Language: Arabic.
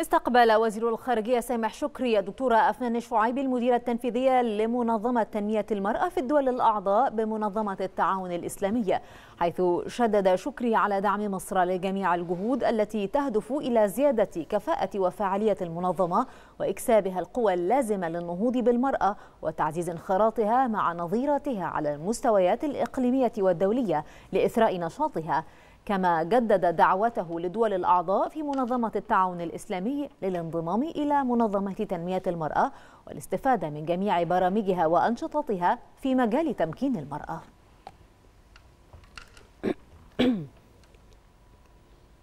استقبل وزير الخارجية سامح شكري الدكتورة أفنان شعيب المديرة التنفيذية لمنظمة تنمية المرأة في الدول الأعضاء بمنظمة التعاون الإسلامية حيث شدد شكري على دعم مصر لجميع الجهود التي تهدف إلى زيادة كفاءة وفاعلية المنظمة وإكسابها القوى اللازمة للنهوض بالمرأة وتعزيز انخراطها مع نظيراتها على المستويات الإقليمية والدولية لإثراء نشاطها كما جدد دعوته لدول الأعضاء في منظمة التعاون الإسلامي للانضمام إلى منظمة تنمية المرأة والاستفادة من جميع برامجها وأنشطتها في مجال تمكين المرأة